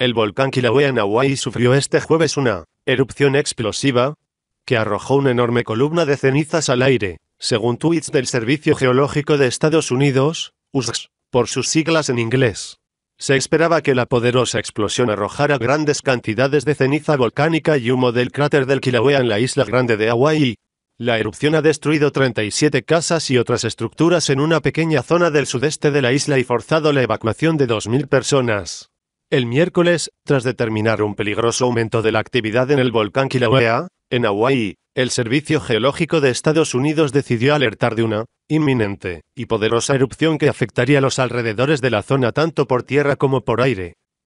El volcán Kilauea en Hawái sufrió este jueves una erupción explosiva que arrojó una enorme columna de cenizas al aire, según tweets del Servicio Geológico de Estados Unidos, USGS, por sus siglas en inglés. Se esperaba que la poderosa explosión arrojara grandes cantidades de ceniza volcánica y humo del cráter del Kilauea en la isla grande de Hawái. La erupción ha destruido 37 casas y otras estructuras en una pequeña zona del sudeste de la isla y forzado la evacuación de 2.000 personas. El miércoles, tras determinar un peligroso aumento de la actividad en el volcán Kilauea, en Hawái, el Servicio Geológico de Estados Unidos decidió alertar de una inminente y poderosa erupción que afectaría los alrededores de la zona tanto por tierra como por aire.